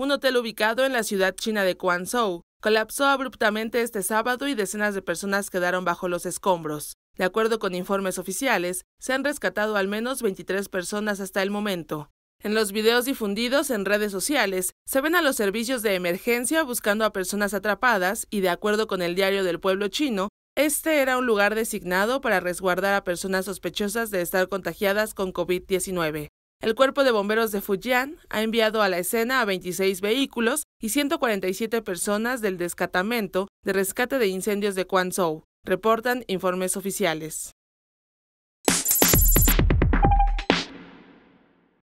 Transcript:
Un hotel ubicado en la ciudad china de Guangzhou colapsó abruptamente este sábado y decenas de personas quedaron bajo los escombros. De acuerdo con informes oficiales, se han rescatado al menos 23 personas hasta el momento. En los videos difundidos en redes sociales, se ven a los servicios de emergencia buscando a personas atrapadas y, de acuerdo con el diario del pueblo chino, este era un lugar designado para resguardar a personas sospechosas de estar contagiadas con COVID-19. El cuerpo de bomberos de Fujian ha enviado a la escena a 26 vehículos y 147 personas del descatamento de rescate de incendios de Quanzhou, reportan informes oficiales.